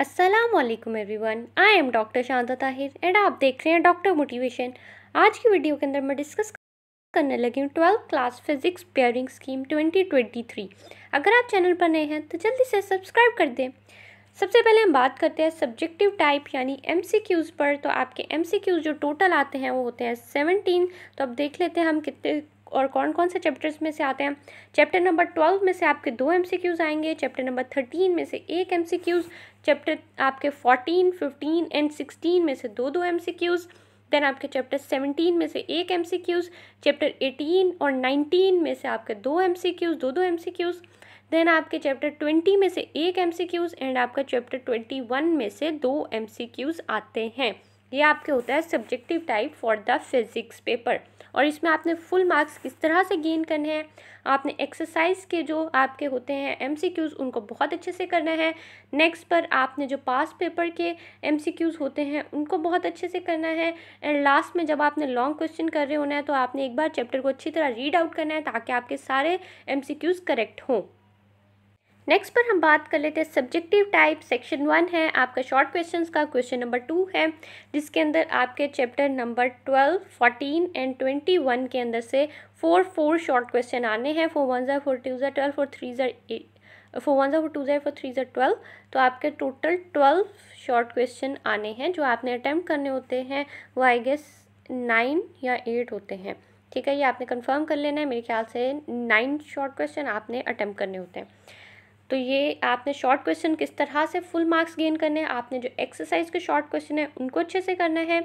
Aslam everyone I am doctor Shanta Tahir and आप देख रहे हैं डॉक्टर मोटिवेशन आज की वीडियो के अंदर मैं डिस्कस करने लगी हूँ twelfth class physics pairing scheme 2023 अगर आप चैनल पर नए हैं तो जल्दी से सब्सक्राइब कर दें सबसे पहले हम बात करते हैं सब्जेक्टिव टाइप यानी एम पर तो आपके एम जो टोटल आते हैं वो होते हैं सेवनटीन तो अब देख लेते हैं हम कितने और कौन कौन से चैप्टर्स में से आते हैं चैप्टर नंबर ट्वेल्व में से आपके दो एमसीक्यूज आएंगे चैप्टर नंबर थर्टीन में से एक एमसीक्यूज चैप्टर आपके फोर्टीन फिफ्टीन एंड सिक्सटीन में से दो दो एमसीक्यूज़ देन आपके चैप्टर सेवनटीन में से एक MCQs chapter eighteen और नाइनटीन में से आपके दो एम सी क्यूज़ दो दो एम सी क्यूज़ देन आपके चैप्टर ट्वेंटी में से एक एम सी क्यूज़ एंड आपका चैप्टर ट्वेंटी वन में से दो एम सी क्यूज़ आते हैं ये आपके होता है subjective type for the physics paper और इसमें आपने फुल मार्क्स किस तरह से गेन करने हैं आपने एक्सरसाइज के जो आपके होते हैं एमसीक्यूज़ उनको बहुत अच्छे से करना है नेक्स्ट पर आपने जो पास पेपर के एमसीक्यूज़ होते हैं उनको बहुत अच्छे से करना है एंड लास्ट में जब आपने लॉन्ग क्वेश्चन कर रहे होना है तो आपने एक बार चैप्टर को अच्छी तरह रीड आउट करना है ताकि आपके सारे एम करेक्ट हों नेक्स्ट पर हम बात कर लेते हैं सब्जेक्टिव टाइप सेक्शन वन है आपका शॉर्ट क्वेश्चन का क्वेश्चन नंबर टू है जिसके अंदर आपके chapter number twelve fourteen and twenty one के अंदर से फोर फोर शॉर्ट क्वेश्चन आने हैं फोर वन ज़ार फोर टू ज़ार ट्वेल्व फोर थ्री ज़ार फोर वन ज़ार फोर टू ज़ार फोर थ्री ज़ार ट्वेल्व तो आपके टोटल ट्वेल्व शॉर्ट क्वेश्चन आने हैं जो आपने अटैम्प्ट करने होते हैं वो आई गेस नाइन या एट होते हैं ठीक है ये आपने कन्फर्म कर लेना है मेरे ख्याल से नाइन शॉर्ट क्वेश्चन आपने अटैम्प्ट करने होते हैं तो ये आपने शॉर्ट क्वेश्चन किस तरह से फुल मार्क्स गेन करने हैं आपने जो एक्सरसाइज के शॉर्ट क्वेश्चन हैं उनको अच्छे से करना है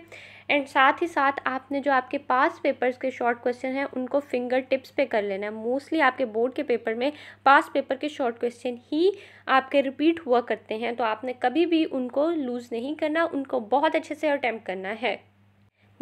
एंड साथ ही साथ आपने जो आपके पास पेपर्स के शॉर्ट क्वेश्चन हैं उनको फिंगर टिप्स पे कर लेना है मोस्टली आपके बोर्ड के पेपर में पास पेपर के शॉर्ट क्वेश्चन ही आपके रिपीट हुआ करते हैं तो आपने कभी भी उनको लूज़ नहीं करना उनको बहुत अच्छे से अटैम्प्ट करना है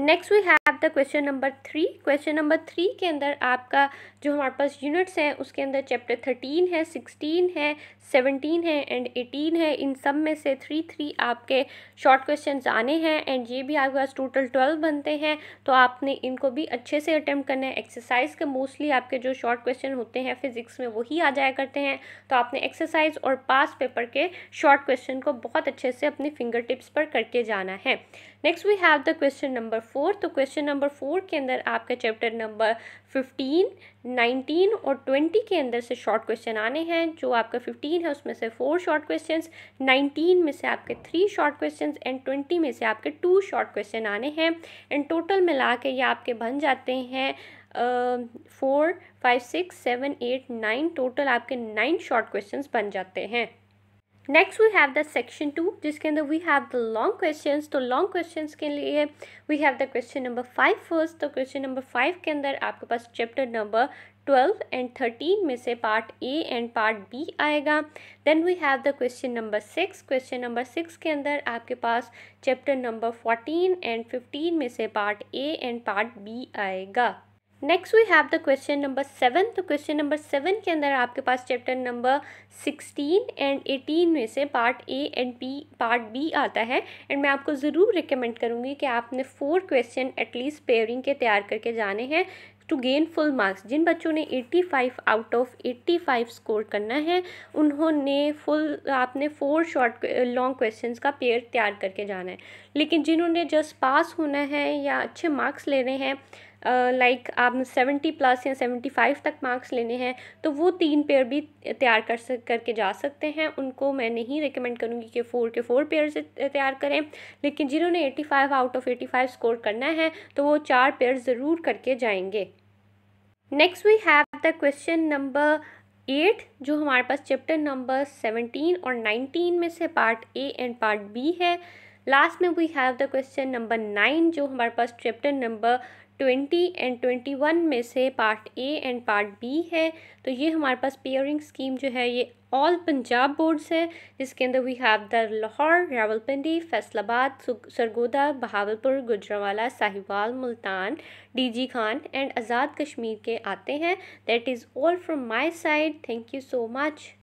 next we have the question number three question number three के अंदर आपका जो हमारे पास यूनिट्स हैं उसके अंदर चैप्टर थर्टीन है सिक्सटीन है सेवनटीन है एंड एटीन है इन सब में से थ्री थ्री आपके शॉर्ट क्वेश्चन आने हैं एंड ये भी आपके पास टोटल ट्वेल्व बनते हैं तो आपने इनको भी अच्छे से अटैम्प्ट करना है एक्सरसाइज के मोस्टली आपके जो शॉर्ट क्वेश्चन होते हैं फिजिक्स में वही आ जाया करते हैं तो आपने एक्सरसाइज और पास पेपर के शॉर्ट क्वेश्चन को बहुत अच्छे से अपने फिंगर टिप्स पर करके जाना है next we have the question number four तो क्वेश्चन नंबर फोर के अंदर आपका चैप्टर नंबर फिफ्टीन नाइनटीन और ट्वेंटी के अंदर से शॉर्ट क्वेश्चन आने हैं जो आपका फिफ्टीन है उसमें से फोर शॉर्ट क्वेश्चन नाइनटीन में से आपके three short question and twenty में से आपके टू शॉर्ट क्वेश्चन आने हैं एंड टोटल मिला के ये आपके बन जाते हैं four five six seven eight nine total आपके नाइन शॉर्ट क्वेश्चंस बन जाते हैं next we have the section two जिसके अंदर we have the long question तो लॉन्ग क्वेश्चन के लिए we have the question number five first तो क्वेश्चन नंबर फाइव के अंदर आपके पास chapter number twelve and thirteen में से part A and part B आएगा then we have the question number six question number six के अंदर आपके पास chapter number fourteen and fifteen में से part A and part B आएगा next we have the question number seven तो question number seven के अंदर आपके पास chapter number sixteen and eighteen में से part A and B part B आता है एंड मैं आपको ज़रूर रिकमेंड करूँगी कि आपने फोर क्वेश्चन एटलीस्ट पेयरिंग के तैयार करके जाने हैं टू गेन फुल मार्क्स जिन बच्चों ने eighty five out of eighty five score करना है उन्होंने फुल आपने फोर शॉर्ट लॉन्ग क्वेश्चंस का पेयर तैयार करके जाना है लेकिन जिन्होंने जस्ट पास होना है या अच्छे मार्क्स लेने हैं लाइक आप सेवेंटी प्लस या सेवेंटी फाइव तक मार्क्स लेने हैं तो वो तीन पेयर भी तैयार कर सक करके जा सकते हैं उनको मैं नहीं रिकमेंड करूँगी कि फ़ोर के फ़ोर पेयर से तैयार करें लेकिन जिन्होंने eighty five out of eighty five score करना है तो वो चार पेयर ज़रूर करके जाएंगे next we have the question number eight जो हमारे पास चैप्टर नंबर सेवनटीन और नाइनटीन में से part A and part B है लास्ट में we have the question number nine जो हमारे पास chapter number twenty and twenty one में से part A and part B है तो ये हमारे पास पेयरिंग स्कीम जो है ये ऑल पंजाब बोर्ड्स है जिसके अंदर we have the Lahore Rawalpindi Faisalabad Sargodha Bahawalpur Gujranwala Sahiwal Multan DG Khan and Azad Kashmir के आते हैं that is all from my side thank you so much